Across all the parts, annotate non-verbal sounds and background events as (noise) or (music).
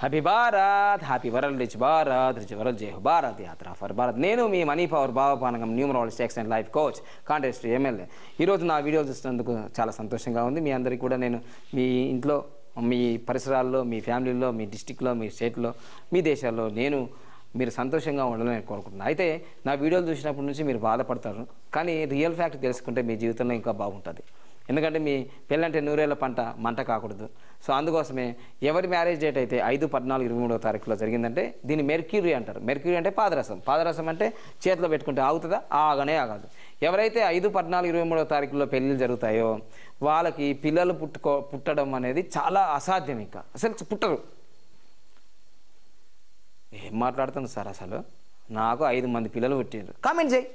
happy Bharat happy world rich Bharat rich world జయ భారత్ యాత్ర for Bharat నేను మీ మనీ పవర్ భావపానగం numerology and life coach contest MLA ఈరోజు నా వీడియో చూసినందుకు చాలా సంతోషంగా ఉంది మీ అందరికీ కూడా నేను మీ ఇంట్లో మీ పరిసరాల్లో మీ ఫ్యామిలీలో మీ డిస్టిక్లో మీ స్టేట్లో మీ దేశాల్లో నేను మీరు సంతోషంగా ఉండాలని నేను కోరుకుంటున్నాను అయితే నా వీడియోలు చూసినప్పటి నుంచి మీరు బాధపడతారు కానీ రియల్ ఫ్యాక్ట్ తెలుసుకుంటే మీ జీవితంలో ఇంకా బాగుంటుంది ఎందుకంటే మీ పెళ్ళంటే నూరేళ్ల పంట మంట కాకూడదు సో అందుకోసమే ఎవరి మ్యారేజ్ డేట్ అయితే ఐదు పద్నాలుగు ఇరవై మూడో తారీఖులో జరిగిందంటే దీన్ని మెర్క్యూరీ అంటారు మెర్క్యూరీ అంటే పాదరసం పాదరసం అంటే చేతిలో పెట్టుకుంటే ఆగుతుందా ఆగనే ఆగదు ఎవరైతే ఐదు పద్నాలుగు ఇరవై మూడో తారీఖులో పెళ్ళిళ్ళు జరుగుతాయో వాళ్ళకి పిల్లలు పుట్టుకో పుట్టడం అనేది చాలా అసాధ్యం ఇంకా అసలు పుట్టరు ఏం మాట్లాడుతుంది సార్ అసలు నాకు ఐదు మంది పిల్లలు పుట్టారు కామెంట్ చేయి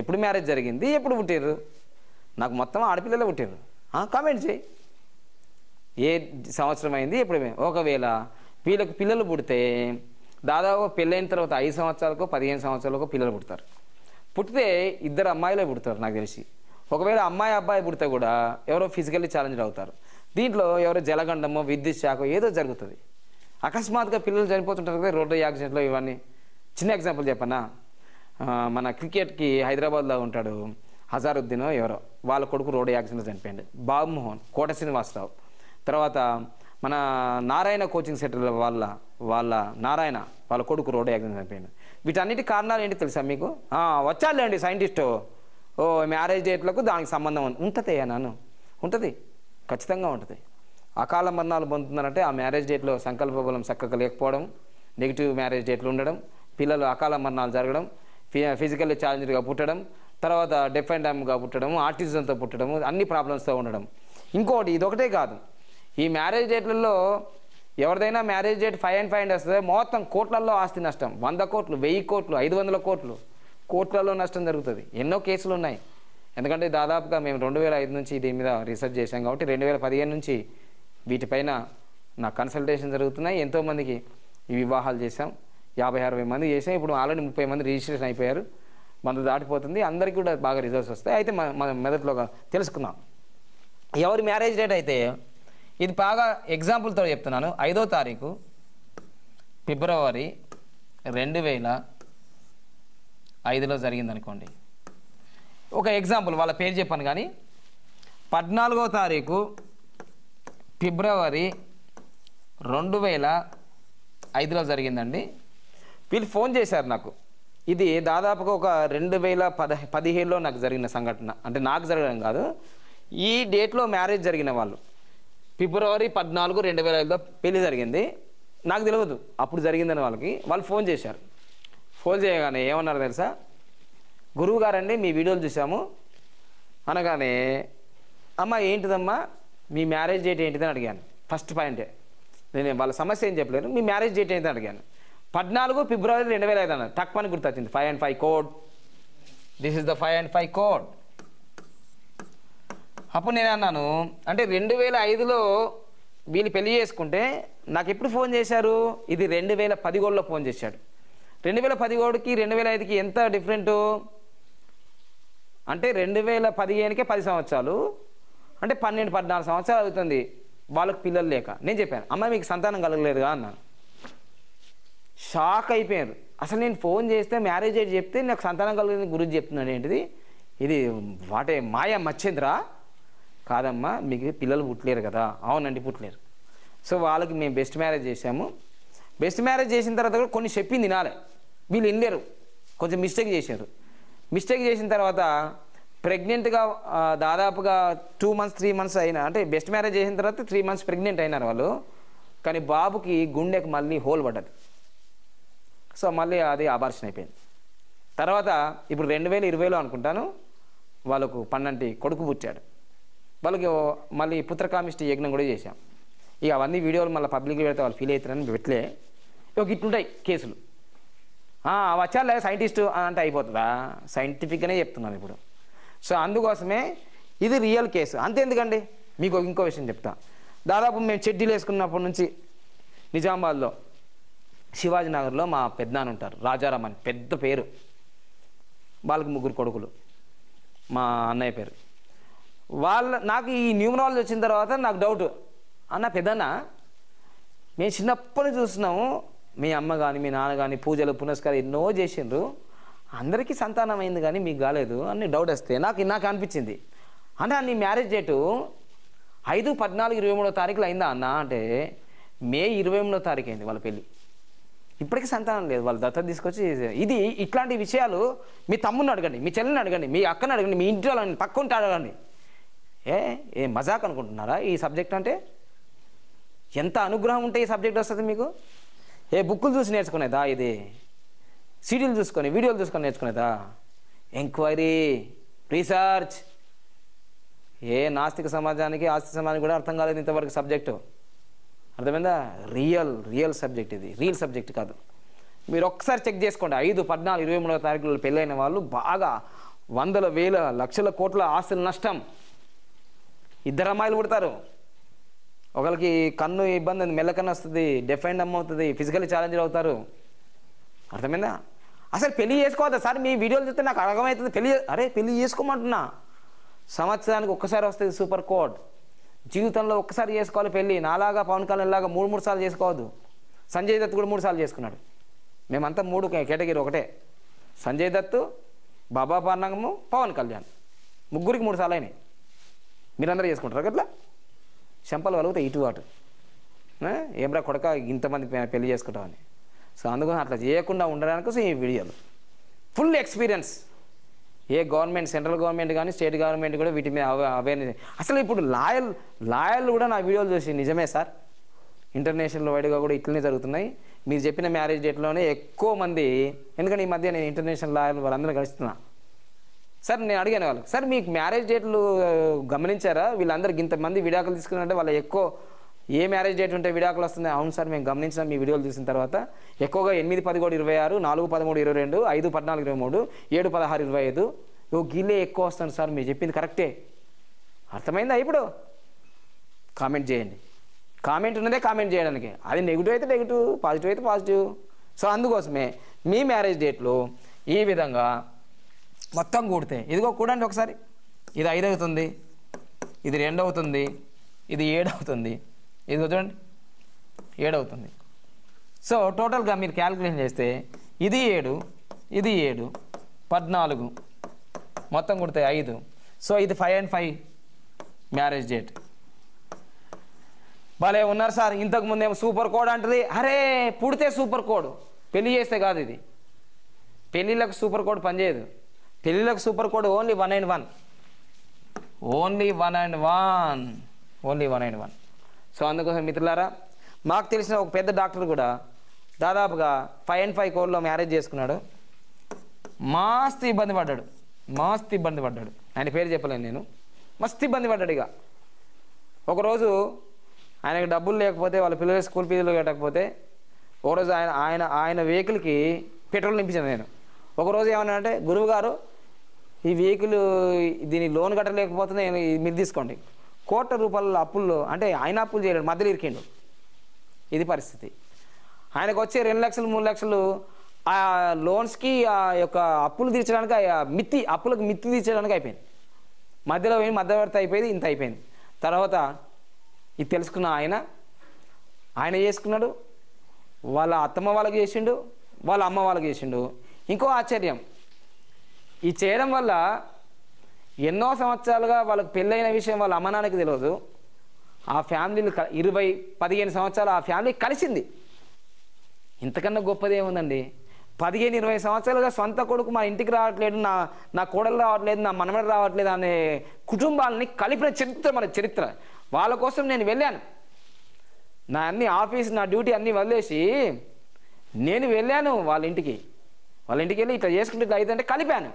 ఎప్పుడు మ్యారేజ్ జరిగింది ఎప్పుడు పుట్టారు నాకు మొత్తం ఆడపిల్లలే పుట్టారు కామెంట్ చేయి ఏ సంవత్సరం అయింది ఇప్పుడు ఒకవేళ వీళ్ళకు పిల్లలు పుడితే దాదాపు పెళ్ళైన తర్వాత ఐదు సంవత్సరాలకు పదిహేను సంవత్సరాలకు పిల్లలు పుడతారు పుట్టితే ఇద్దరు అమ్మాయిలే పుడతారు నాకు తెలిసి ఒకవేళ అమ్మాయి అబ్బాయి పుడితే కూడా ఎవరో ఫిజికల్లీ ఛాలెంజ్డ్ అవుతారు దీంట్లో ఎవరో జలగండమో విద్యుత్ శాఖ ఏదో జరుగుతుంది అకస్మాత్తుగా పిల్లలు చనిపోతుంటారు కదా రోడ్డు యాక్సిడెంట్లో ఇవన్నీ చిన్న ఎగ్జాంపుల్ చెప్పనా మన క్రికెట్కి హైదరాబాద్లో ఉంటాడు హజారుద్దీన్ ఎవరో వాళ్ళ కొడుకు రోడ్ యాక్సిడెంట్ చనిపోయింది బాబుమోహన్ కోట శ్రీనివాసరావు తర్వాత మన నారాయణ కోచింగ్ సెంటర్ వాళ్ళ వాళ్ళ నారాయణ వాళ్ళ కొడుకు రోడ్ యాక్సిడెంట్ చనిపోయింది వీటన్నిటి కారణాలు ఏంటి తెలుసా మీకు వచ్చాలేండి సైంటిస్టు ఓ మ్యారేజ్ డేట్లకు దానికి సంబంధం ఉంది అయ్యా నన్ను ఉంటుంది ఖచ్చితంగా ఉంటుంది అకాల మరణాలు పొందుతున్నారంటే ఆ మ్యారేజ్ డేట్లో సంకల్ప బలం చక్కగా లేకపోవడం నెగిటివ్ మ్యారేజ్ డేట్లు ఉండడం పిల్లలు అకాల మరణాలు జరగడం ఫిజికల్ ఛాలెంజ్గా పుట్టడం తర్వాత డెఫెండ్ డ్యామ్గా పుట్టడం ఆర్టిజంతో పుట్టడం అన్ని ప్రాబ్లమ్స్తో ఉండడం ఇంకోటి ఇదొకటే కాదు ఈ మ్యారేజ్ డేట్లలో ఎవరిదైనా marriage date five and five and వస్తుంది మొత్తం కోట్లల్లో ఆస్తి నష్టం వంద కోట్లు వెయ్యి కోట్లు ఐదు వందల కోట్లు కోట్లలో నష్టం జరుగుతుంది ఎన్నో కేసులు ఉన్నాయి ఎందుకంటే దాదాపుగా మేము రెండు వేల ఐదు నుంచి దీని మీద రీసెర్చ్ చేశాం కాబట్టి రెండు వేల పదిహేను నుంచి వీటిపైన నా కన్సల్టేషన్ జరుగుతున్నాయి ఎంతోమందికి ఈ వివాహాలు చేశాం యాభై అరవై మంది చేసాం ఇప్పుడు ఆల్రెడీ ముప్పై మంది రిజిస్ట్రేషన్ అయిపోయారు మనది దాటిపోతుంది అందరికీ కూడా బాగా రిజల్ట్స్ వస్తాయి అయితే మన మన మెదట్లో తెలుసుకుందాం ఎవరి మ్యారేజ్ డేట్ అయితే ఇది బాగా ఎగ్జాంపుల్తో చెప్తున్నాను ఐదో తారీఖు ఫిబ్రవరి రెండు వేల ఐదులో జరిగిందనుకోండి ఒక ఎగ్జాంపుల్ వాళ్ళ పేరు చెప్పాను కానీ పద్నాలుగో తారీఖు ఫిబ్రవరి రెండు వేల ఐదులో జరిగిందండి వీళ్ళు ఫోన్ చేశారు నాకు ఇది దాదాపుగా ఒక రెండు వేల పద పదిహేడులో నాకు జరిగిన సంఘటన అంటే నాకు జరగడం కాదు ఈ డేట్లో మ్యారేజ్ జరిగిన వాళ్ళు ఫిబ్రవరి పద్నాలుగు రెండు వేల ఐదులో పెళ్లి జరిగింది నాకు తెలియదు అప్పుడు జరిగిందని వాళ్ళకి వాళ్ళు ఫోన్ చేశారు ఫోన్ చేయగానే ఏమన్నారు తెలుసా గురువు గారండి మీ వీడియోలు చూసాము అనగానే అమ్మ ఏంటిదమ్మా మీ మ్యారేజ్ డేట్ ఏంటిదని అడిగాను ఫస్ట్ పాయింటే నేను వాళ్ళ సమస్య ఏం చెప్పలేను మీ మ్యారేజ్ డేట్ ఏంటని అడిగాను పద్నాలుగు ఫిబ్రవరి రెండు వేల ఐదు అన్నారు తక్కువని గుర్తొచ్చింది five and five code this is the five and five code అప్పుడు నేను అన్నాను అంటే రెండు వేల ఐదులో వీళ్ళు పెళ్లి చేసుకుంటే నాకు ఎప్పుడు ఫోన్ చేశారు ఇది రెండు వేల పదిగోడులో ఫోన్ చేశాడు రెండు వేల పదిహేడుకి రెండు వేల ఐదుకి ఎంత డిఫరెంట్ అంటే రెండు వేల పదిహేనుకే పది సంవత్సరాలు అంటే పన్నెండు పద్నాలుగు సంవత్సరాలు అవుతుంది వాళ్ళకి పిల్లలు లేక నేను చెప్పాను అమ్మ మీకు సంతానం కలగలేదుగా అన్నాను షాక్ అయిపోయారు అసలు నేను ఫోన్ చేస్తే మ్యారేజ్ అయితే చెప్తే నాకు సంతానం కలిగిన గురించి చెప్తున్నాడు ఏంటిది ఇది వాటే మాయ మచ్చేంద్రా కాదమ్మా మీకు పిల్లలు పుట్టలేరు కదా అవునండి పుట్టలేరు సో వాళ్ళకి మేము బెస్ట్ మ్యారేజ్ చేసాము బెస్ట్ మ్యారేజ్ చేసిన తర్వాత కూడా కొన్ని చెప్పింది తినాలి వీళ్ళు వినలేరు కొంచెం మిస్టేక్ చేశారు మిస్టేక్ చేసిన తర్వాత ప్రెగ్నెంట్గా దాదాపుగా టూ మంత్స్ త్రీ మంత్స్ అయినా అంటే బెస్ట్ మ్యారేజ్ చేసిన తర్వాత త్రీ మంత్స్ ప్రెగ్నెంట్ అయినారు వాళ్ళు కానీ బాబుకి గుండెకి మళ్ళీ హోల్ పడ్డది సో మళ్ళీ అది అబార్షన్ అయిపోయింది తర్వాత ఇప్పుడు రెండు వేల ఇరవైలో అనుకుంటాను వాళ్ళకు పన్నంటి కొడుకు పుట్టాడు వాళ్ళకి మళ్ళీ పుత్రకామిష్టి యజ్ఞం కూడా చేశాం ఇక అవన్నీ వీడియోలు మళ్ళీ పబ్లిక్ పెడితే వాళ్ళు ఫీల్ అవుతారని పెట్టలే ఇక ఇట్లుంటాయి కేసులు వచ్చాలే సైంటిస్ట్ అంటే అయిపోతుందా సైంటిఫిక్గానే చెప్తున్నాను ఇప్పుడు సో అందుకోసమే ఇది రియల్ కేసు అంతే ఎందుకండి మీకు ఇంకో విషయం చెప్తా దాదాపు మేము చెడ్డీలు వేసుకున్నప్పటి నుంచి నిజామాబాద్లో శివాజీనగర్లో మా పెద్దనాన్న ఉంటారు రాజారామ్ అని పెద్ద పేరు వాళ్ళకి ముగ్గురు కొడుకులు మా అన్నయ్య పేరు వాళ్ళ నాకు ఈ న్యూమరాలజీ వచ్చిన తర్వాత నాకు డౌట్ అన్న పెద్దన్న మేము చిన్నప్పటి చూస్తున్నాము మీ అమ్మ కానీ మీ నాన్న కానీ పూజలు పునస్కారం ఎన్నో చేసిండ్రు అందరికీ సంతానం అయింది కానీ మీకు కాలేదు అని డౌట్ వస్తే నాకు నాకు అనిపించింది అంటే నీ మ్యారేజ్ డేటు ఐదు పద్నాలుగు ఇరవై మూడో తారీఖులు అయిందా అన్న అంటే మే ఇరవై ఎనిమిదో తారీఖు అయింది వాళ్ళ పెళ్ళి ఇప్పటికీ సంతానం లేదు వాళ్ళు దత్త తీసుకొచ్చి ఇది ఇట్లాంటి విషయాలు మీ తమ్ముని అడగండి మీ చెల్లిని అడగండి మీ అక్కని అడగండి మీ ఇంటి వాళ్ళని పక్క ఉంటే అడగండి ఏ ఏ మజాక్ అనుకుంటున్నారా ఈ సబ్జెక్ట్ అంటే ఎంత అనుగ్రహం ఉంటే ఈ సబ్జెక్ట్ వస్తుంది మీకు ఏ బుక్కులు చూసి నేర్చుకునేదా ఇది సీడీలు చూసుకొని వీడియోలు చూసుకొని నేర్చుకునేదా ఎంక్వైరీ రీసెర్చ్ ఏ నాస్తిక సమాజానికి ఆస్తిక సమాజానికి కూడా అర్థం కాలేదు ఇంతవరకు సబ్జెక్టు అర్థమైందా రియల్ రియల్ సబ్జెక్ట్ ఇది రియల్ సబ్జెక్ట్ కాదు మీరు ఒక్కసారి చెక్ చేసుకోండి ఐదు పద్నాలుగు ఇరవై మూడవ తారీఖులో పెళ్ళైన వాళ్ళు బాగా వందల వేల లక్షల కోట్ల ఆస్తుల నష్టం ఇద్దరు అమ్మాయిలు పుడతారు ఒకరికి కన్ను ఇబ్బంది ఉంది మెల్లకన్ను వస్తుంది డిఫెండ్ అమ్మ అవుతుంది ఫిజికల్ ఛాలెంజ్ అవుతారు అర్థమైందా అసలు పెళ్లి చేసుకోవద్దు సార్ మీ వీడియోలు చూస్తే నాకు అర్థమవుతుంది పెళ్లి అరే పెళ్లి చేసుకోమంటున్నా సంవత్సరానికి ఒక్కసారి వస్తుంది సూపర్ కోర్ట్ జీవితంలో ఒక్కసారి చేసుకోవాలి పెళ్ళి నాలాగా పవన్ కళ్యాణ్ లాగా మూడు మూడు సార్లు చేసుకోవద్దు సంజయ్ దత్ కూడా మూడు సార్లు చేసుకున్నాడు మేమంతా మూడు కేటగిరీ ఒకటే సంజయ్ దత్తు బాబా పార్ణంగము పవన్ కళ్యాణ్ ముగ్గురికి మూడు సార్లు అయినాయి మీరందరూ చేసుకుంటారు కదా చెంపలు వలుగుతాయి ఇటు అటు ఏమ్రా కొడక ఇంతమంది పెళ్లి చేసుకుంటామని సో అందుకని అట్లా చేయకుండా ఉండడానికి ఈ వీడియోలు ఫుల్ ఎక్స్పీరియన్స్ ఏ గవర్నమెంట్ సెంట్రల్ గవర్నమెంట్ కానీ స్టేట్ గవర్నమెంట్ కూడా వీటి మీద అవేర్నెస్ అసలు ఇప్పుడు లాయల్ లాయర్లు కూడా నా వీడియోలు చూసి నిజమే సార్ ఇంటర్నేషనల్ వైడ్గా కూడా ఇట్లనే జరుగుతున్నాయి మీరు చెప్పిన మ్యారేజ్ డేట్లోనే ఎక్కువ మంది ఎందుకంటే ఈ మధ్య నేను ఇంటర్నేషనల్ లాయర్ వాళ్ళందరూ కలుస్తున్నా సార్ నేను అడిగాను వాళ్ళు సార్ మీకు మ్యారేజ్ డేట్లు గమనించారా వీళ్ళందరికి ఇంతమంది విడాకులు తీసుకున్నారంటే వాళ్ళు ఎక్కువ ఏ మ్యారేజ్ డేట్ ఉంటే విడాకులు వస్తుందో అవును సార్ మేము గమనించిన మీ వీడియోలు చూసిన తర్వాత ఎక్కువగా ఎనిమిది పదిహేడు ఇరవై ఆరు నాలుగు పదమూడు ఇరవై రెండు ఐదు పద్నాలుగు ఇరవై మూడు ఏడు పదహారు ఇరవై ఐదు ఓ గిల్లే ఎక్కువ వస్తుంది సార్ మీరు చెప్పింది కరెక్టే అర్థమైందా ఇప్పుడు కామెంట్ చేయండి కామెంట్ ఉన్నదే కామెంట్ చేయడానికి అది నెగిటివ్ అయితే నెగిటివ్ పాజిటివ్ అయితే పాజిటివ్ సో అందుకోసమే మీ మ్యారేజ్ డేట్లు ఈ విధంగా మొత్తం కూడితే ఇదిగో కూడండి ఒకసారి ఇది ఐదు అవుతుంది ఇది రెండు అవుతుంది ఇది ఏడు అవుతుంది ఇదిగో చూడండి ఏడవుతుంది సో టోటల్గా మీరు క్యాలిక్యులేషన్ చేస్తే ఇది ఏడు ఇది ఏడు పద్నాలుగు మొత్తం కొడితే ఐదు సో ఇది five and five marriage date భలే ఉన్నారు సార్ ఏమో సూపర్ కోడ్ అంటుంది అరే పుడితే సూపర్ కోడ్ పెళ్లి చేస్తే కాదు ఇది పెళ్ళిళ్ళకు సూపర్ కోడ్ పనిచేయదు పెళ్ళిళ్ళకు super code only one and one only one and one only one and one so అందుకోసం మిత్రులారా మాకు తెలిసిన ఒక పెద్ద డాక్టర్ కూడా దాదాపుగా ఫైవ్ అండ్ ఫైవ్ కోర్లో మ్యారేజ్ చేసుకున్నాడు మాస్తు ఇబ్బంది పడ్డాడు మస్తు ఇబ్బంది పడ్డాడు ఆయన పేరు చెప్పలేను నేను మస్తు ఇబ్బంది పడ్డాడు ఇక ఒకరోజు ఆయనకు డబ్బులు లేకపోతే వాళ్ళ పిల్లలు స్కూల్ ఫీజులు కట్టకపోతే ఒకరోజు ఆయన ఆయన ఆయన వెహికల్కి పెట్రోల్ నింపించాను నేను ఒకరోజు ఏమన్నా అంటే గురువుగారు ఈ వెహికల్ దీన్ని లోన్ కట్టలేకపోతుంది మీరు తీసుకోండి కోట్ల రూపాయల అప్పుల్లో అంటే ఆయన అప్పులు చేయలేడు మధ్యలో ఇరికిండు ఇది పరిస్థితి ఆయనకు వచ్చే రెండు లక్షలు మూడు లక్షలు ఆ లోన్స్కి ఆ యొక్క అప్పులు తీర్చడానికి మిత్తి అప్పులకు మిత్తి తీర్చడానికి అయిపోయింది మధ్యలో పోయి మధ్యవర్తి అయిపోయింది ఇంత అయిపోయింది తర్వాత ఇది తెలుసుకున్న ఆయన ఆయన చేసుకున్నాడు వాళ్ళ అత్తమ్మ వాళ్ళకి చేసిండు వాళ్ళ అమ్మ వాళ్ళకి చేసిండు ఇంకో ఆశ్చర్యం ఈ చేయడం వల్ల ఎన్నో సంవత్సరాలుగా వాళ్ళకి పెళ్ళైన విషయం వాళ్ళ అమ్మనానికి తెలియదు ఆ ఫ్యామిలీలు ఇరవై పదిహేను సంవత్సరాలు ఆ ఫ్యామిలీ కలిసింది ఇంతకన్నా గొప్పది ఏముందండి పదిహేను ఇరవై సంవత్సరాలుగా సొంత కొడుకు మా ఇంటికి రావట్లేదు నా నా కోడలు రావట్లేదు నా మనమడు రావట్లేదు అనే కుటుంబాలని కలిపిన చరిత్ర మన చరిత్ర వాళ్ళ కోసం నేను వెళ్ళాను నా అన్ని ఆఫీస్ నా డ్యూటీ అన్నీ వదిలేసి నేను వెళ్ళాను వాళ్ళ ఇంటికి వాళ్ళ ఇంటికి వెళ్ళి ఇట్లా చేసుకుంటే ఇట్లా అయితే కలిపాను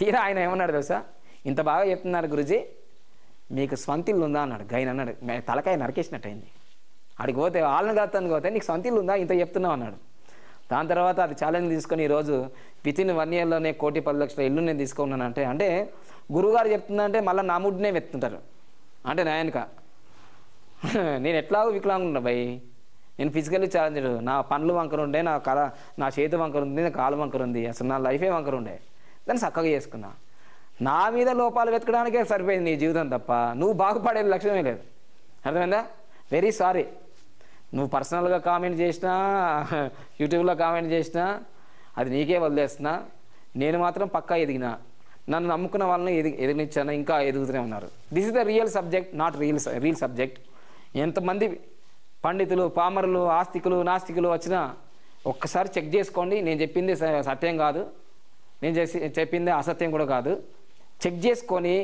తీరా ఆయన ఏమన్నాడు తెలుసా ఇంత బాగా చెప్తున్నారు గురుజీ మీకు స్వంతిల్లు ఉందా అన్నాడు గైన్ అన్నాడు తలకాయ అయింది అడిగి పోతే వాళ్ళని కాదని పోతే నీకు సొంతిల్లు ఉందా ఇంత చెప్తున్నావు అన్నాడు దాని తర్వాత అది ఛాలెంజ్ తీసుకొని ఈరోజు వితిన్ వన్ ఇయర్లోనే కోటి పది లక్షల ఇల్లు నేను తీసుకున్నాను అంటే అంటే గురువుగారు చెప్తుందంటే మళ్ళీ నా ముడ్డునే వెత్తుంటారు అంటే నాయనక (laughs) నేను ఎట్లాగో వికలాంగున్నా భయ్ నేను ఫిజికల్లీ ఛాలెంజ్డ్ నా పండ్లు వంకరు ఉండే నా కళ నా చేతి వంకరు ఉంది నా కాలు వంకరు ఉంది అసలు నా లైఫే వంకరు ఉండే దాన్ని చక్కగా చేసుకున్నా నా మీద లోపాలు వెతకడానికే సరిపోయింది నీ జీవితం తప్ప నువ్వు బాగుపడే లక్ష్యమే లేదు అర్థమైందా వెరీ సారీ నువ్వు పర్సనల్గా కామెంట్ చేసినా యూట్యూబ్లో కామెంట్ చేసినా అది నీకే వదిలేస్తున్నా నేను మాత్రం పక్కా ఎదిగినా నన్ను నమ్ముకున్న వాళ్ళని ఎది ఎదిగినిచ్చాను ఇంకా ఎదుగుతూనే ఉన్నారు this is the real subject not real real subject ఎంతమంది పండితులు పామరులు ఆస్తికులు నాస్తికులు వచ్చినా ఒక్కసారి చెక్ చేసుకోండి నేను చెప్పింది సత్యం కాదు నేను చేసి చెప్పింది అసత్యం కూడా కాదు చెక్ చేసుకొని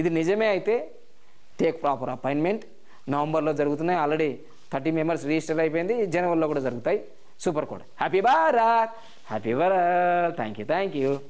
ఇది నిజమే అయితే టేక్ ప్రాపర్ అపాయింట్మెంట్ నవంబర్లో జరుగుతున్నాయి ఆల్రెడీ థర్టీ మెంబర్స్ రిజిస్టర్ అయిపోయింది జనవరిలో కూడా జరుగుతాయి super code happy bar happy bar thank you thank you